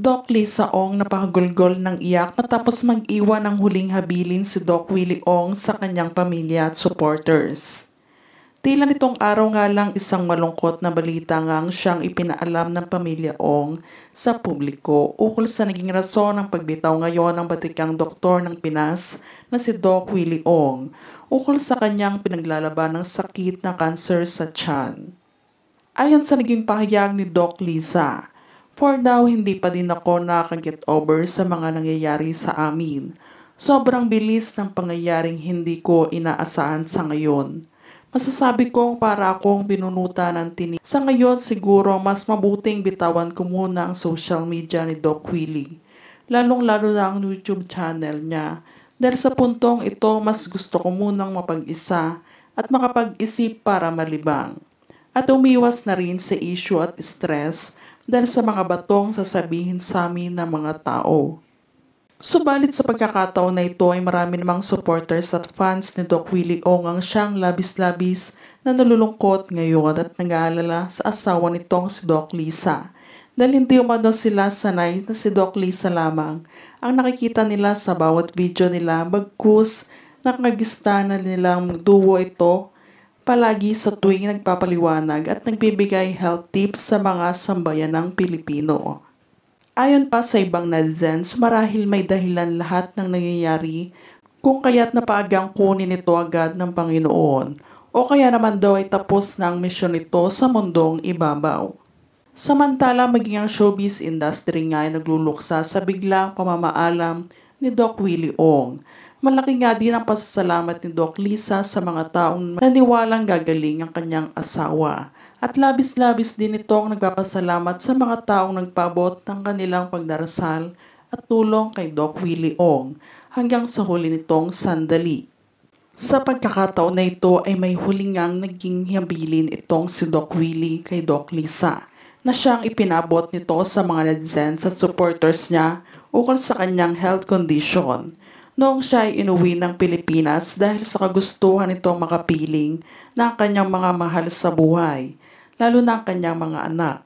Doc Lisa Saong napakagulgol ng iyak matapos mag-iwan ng huling habilin si Doc Willie Ong sa kanyang pamilya at supporters. Tila nitong araw nga lang isang malungkot na balita ngang siyang ipinaalam ng pamilya Ong sa publiko ukol sa naging rason ng pagbitaw ngayon ng batikang doktor ng Pinas na si Doc Willie Ong ukol sa kanyang pinaglalaban ng sakit na kanser sa tiyan. Ayon sa naging pahayag ni Doc Lisa, For now, hindi pa din ako nakaka-get over sa mga nangyayari sa amin. Sobrang bilis ng pangyayaring hindi ko inaasahan sa ngayon. Masasabi kong para akong binunuta ng tinig. Sa ngayon siguro mas mabuting bitawan ko muna ang social media ni Doc Willie. Lalong-lalo na ang YouTube channel niya. Dahil sa puntong ito, mas gusto ko munang mapag-isa at makapag-isip para malibang. At umiwas na rin sa issue at stress dahil sa mga batong sasabihin sa amin ng mga tao. Subalit sa pagkakataon na ito ay marami namang supporters at fans ni Doc Willie Ong ang siyang labis-labis na nalulungkot ngayon at nag-aalala sa asawa nitong si Doc Lisa. Dahil hindi umano sila sanay na si Doc Lisa lamang ang nakikita nila sa bawat video nila bagkus nakagista na nilang duo ito palagi sa tuwing nagpapaliwanag at nagbibigay health tips sa mga sambayanang Pilipino. Ayon pa sa ibang netizens, marahil may dahilan lahat ng nangyayari kung kaya't napaagang kunin ito agad ng Panginoon o kaya naman daw ay tapos na ang misyon nito sa mundong ibabaw. Samantala, maging ang showbiz industry nga ay nagluluksa sa biglang pamamaalam ni Doc Willie Ong. Malaki nga din ang pasasalamat ni Doc Lisa sa mga taong naniwalang gagaling ang kanyang asawa. At labis-labis din ito ang nagpapasalamat sa mga taong nagpabot ng kanilang pagdarasal at tulong kay Doc Willie Ong hanggang sa huli nitong sandali. Sa pagkakataon na ito ay may huling ngang naging hiyabilin itong si Doc Willie kay Doc Lisa na siyang ipinabot nito sa mga netizens at supporters niya ukol sa kanyang health condition noong siya ay inuwi ng Pilipinas dahil sa kagustuhan nitong makapiling ng kanyang mga mahal sa buhay, lalo na ang kanyang mga anak.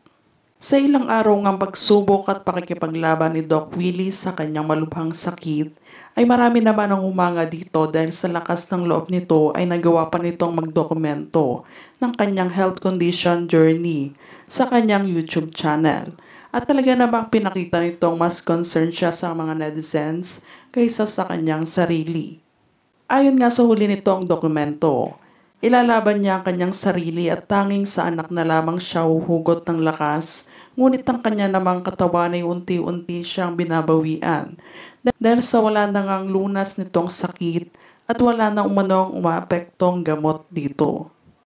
Sa ilang araw ng pagsubok at pakikipaglaban ni Doc Willie sa kanyang malubhang sakit, ay marami naman ang humanga dito dahil sa lakas ng loob nito ay nagawa pa nitong magdokumento ng kanyang health condition journey sa kanyang YouTube channel at talaga namang pinakita nitong mas concerned siya sa mga netizens kaysa sa kanyang sarili. Ayon nga sa huli nitong dokumento, ilalaban niya ang kanyang sarili at tanging sa anak na lamang siya uhugot ng lakas, ngunit ang kanya namang katawan ay unti-unti siyang binabawian dahil sa wala na ngang lunas nitong sakit at wala na umanong umapektong gamot dito.